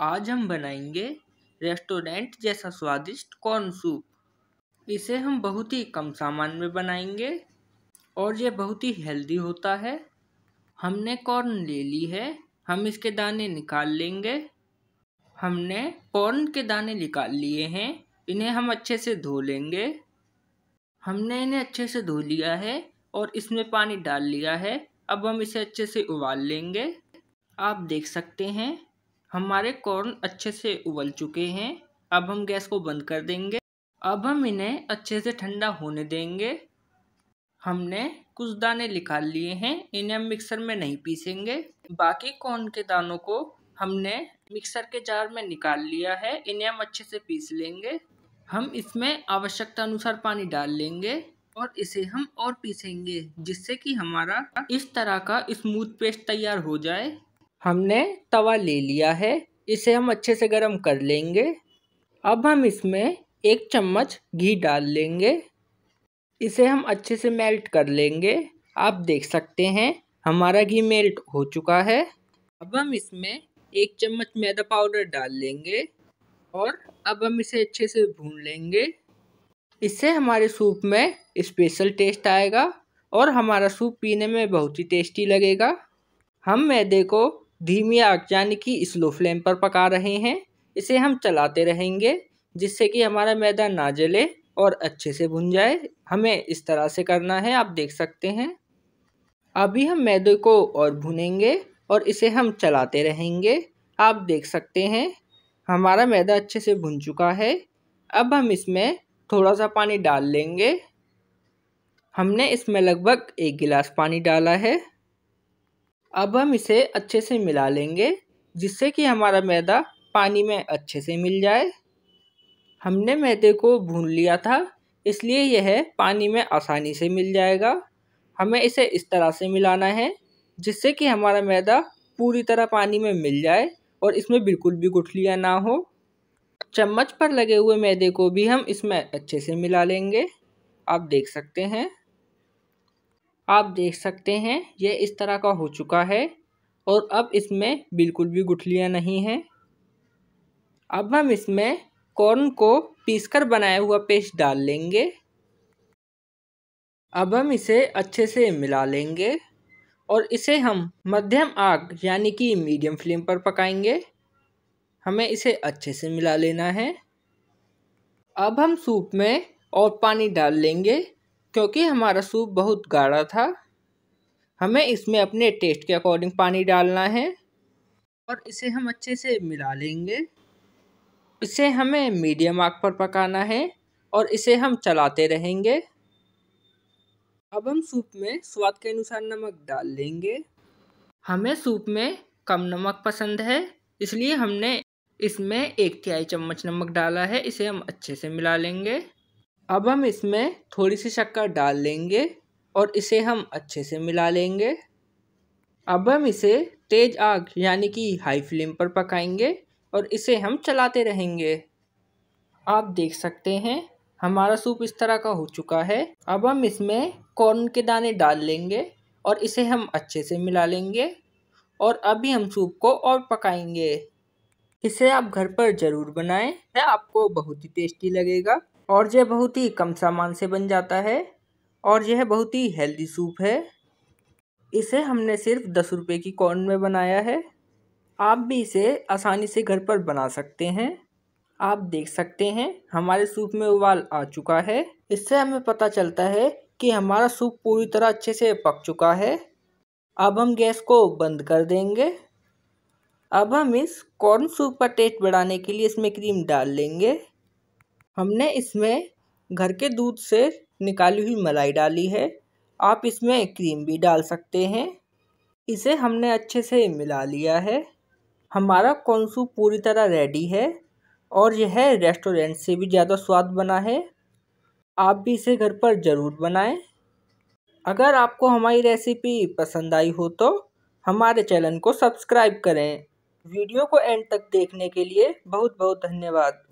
आज हम बनाएंगे रेस्टोरेंट जैसा स्वादिष्ट कॉर्न सूप इसे हम बहुत ही कम सामान में बनाएंगे और ये बहुत ही हेल्दी होता है हमने कॉर्न ले ली है हम इसके दाने निकाल लेंगे हमने कॉर्न के दाने निकाल लिए हैं इन्हें हम अच्छे से धो लेंगे हमने इन्हें अच्छे से धो लिया है और इसमें पानी डाल लिया है अब हम इसे अच्छे से उबाल लेंगे आप देख सकते हैं हमारे कॉर्न अच्छे से उबल चुके हैं अब हम गैस को बंद कर देंगे अब हम इन्हें अच्छे से ठंडा होने देंगे हमने कुछ दाने निकाल लिए हैं इन्हें हम मिक्सर में नहीं पीसेंगे बाकी कॉर्न के दानों को हमने मिक्सर के जार में निकाल लिया है इन्हें हम अच्छे से पीस लेंगे हम इसमें आवश्यकता अनुसार पानी डाल लेंगे और इसे हम और पीसेंगे जिससे कि हमारा इस तरह का स्मूथ पेस्ट तैयार हो जाए हमने तवा ले लिया है इसे हम अच्छे से गर्म कर लेंगे अब हम इसमें एक चम्मच घी डाल लेंगे इसे हम अच्छे से मेल्ट कर लेंगे आप देख सकते हैं हमारा घी मेल्ट हो चुका है अब हम इसमें एक चम्मच मैदा पाउडर डाल लेंगे और अब हम इसे अच्छे से भून लेंगे इससे हमारे सूप में स्पेशल टेस्ट आएगा और हमारा सूप पीने में बहुत ही टेस्टी लगेगा हम मैदे को धीमी आग यानी कि स्लो फ्लेम पर पका रहे हैं इसे हम चलाते रहेंगे जिससे कि हमारा मैदा ना जले और अच्छे से भुन जाए हमें इस तरह से करना है आप देख सकते हैं अभी हम मैदे को और भुनेंगे और इसे हम चलाते रहेंगे आप देख सकते हैं हमारा मैदा अच्छे से भुन चुका है अब हम इसमें थोड़ा सा पानी डाल लेंगे हमने इसमें लगभग एक गिलास पानी डाला है अब हम इसे अच्छे से मिला लेंगे जिससे कि हमारा मैदा पानी में अच्छे से मिल जाए हमने मैदे को भून लिया था इसलिए यह पानी में आसानी से मिल जाएगा हमें इसे इस तरह से मिलाना है जिससे कि हमारा मैदा पूरी तरह पानी में मिल जाए और इसमें बिल्कुल भी गुठलियाँ ना हो चम्मच पर लगे हुए मैदे को भी हम इसमें अच्छे से मिला लेंगे आप देख सकते हैं आप देख सकते हैं यह इस तरह का हो चुका है और अब इसमें बिल्कुल भी गुठलियाँ नहीं हैं अब हम इसमें कॉर्न को पीसकर बनाया हुआ पेस्ट डाल लेंगे अब हम इसे अच्छे से मिला लेंगे और इसे हम मध्यम आग यानी कि मीडियम फ्लेम पर पकाएंगे हमें इसे अच्छे से मिला लेना है अब हम सूप में और पानी डाल लेंगे क्योंकि हमारा सूप बहुत गाढ़ा था हमें इसमें अपने टेस्ट के अकॉर्डिंग पानी डालना है और इसे हम अच्छे से मिला लेंगे इसे हमें मीडियम आग पर पकाना है और इसे हम चलाते रहेंगे अब हम सूप में स्वाद के अनुसार नमक डाल लेंगे हमें सूप में कम नमक पसंद है इसलिए हमने इसमें एक तिहाई चम्मच नमक डाला है इसे हम अच्छे से मिला लेंगे अब हम इसमें थोड़ी सी शक्कर डाल लेंगे और इसे हम अच्छे से मिला लेंगे अब हम इसे तेज़ आग यानी कि हाई फ्लेम पर पकाएंगे और इसे हम चलाते रहेंगे आप देख सकते हैं हमारा सूप इस तरह का हो चुका है अब हम इसमें कॉर्न के दाने डाल लेंगे और इसे हम अच्छे से मिला लेंगे और अभी हम सूप को और पकाएंगे इसे आप घर पर ज़रूर बनाएं आपको बहुत ही टेस्टी लगेगा और यह बहुत ही कम सामान से बन जाता है और यह बहुत ही हेल्दी सूप है इसे हमने सिर्फ दस रुपये की कॉर्न में बनाया है आप भी इसे आसानी से घर पर बना सकते हैं आप देख सकते हैं हमारे सूप में उबाल आ चुका है इससे हमें पता चलता है कि हमारा सूप पूरी तरह अच्छे से पक चुका है अब हम गैस को बंद कर देंगे अब हम इस कॉर्न सूप का टेस्ट बढ़ाने के लिए इसमें क्रीम डाल लेंगे हमने इसमें घर के दूध से निकाली हुई मलाई डाली है आप इसमें क्रीम भी डाल सकते हैं इसे हमने अच्छे से मिला लिया है हमारा कौनसू पूरी तरह रेडी है और यह रेस्टोरेंट से भी ज़्यादा स्वाद बना है आप भी इसे घर पर ज़रूर बनाएं अगर आपको हमारी रेसिपी पसंद आई हो तो हमारे चैनल को सब्सक्राइब करें वीडियो को एंड तक देखने के लिए बहुत बहुत धन्यवाद